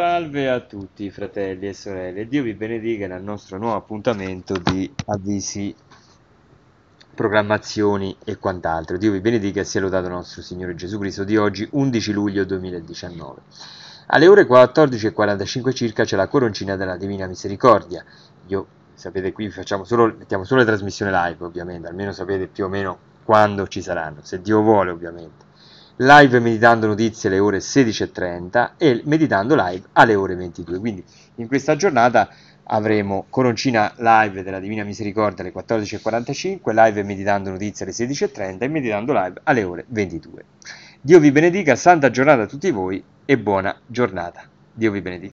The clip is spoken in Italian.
Salve a tutti fratelli e sorelle, Dio vi benedica nel nostro nuovo appuntamento di avvisi, programmazioni e quant'altro. Dio vi benedica e sia lodato nostro Signore Gesù Cristo di oggi 11 luglio 2019. Alle ore 14.45 circa c'è la coroncina della Divina Misericordia. Io, sapete, qui facciamo solo, mettiamo solo le trasmissioni live ovviamente, almeno sapete più o meno quando ci saranno, se Dio vuole ovviamente live meditando notizie alle ore 16.30 e meditando live alle ore 22. Quindi in questa giornata avremo Coroncina live della Divina Misericordia alle 14.45, live meditando notizie alle 16.30 e meditando live alle ore 22. Dio vi benedica, santa giornata a tutti voi e buona giornata. Dio vi benedica.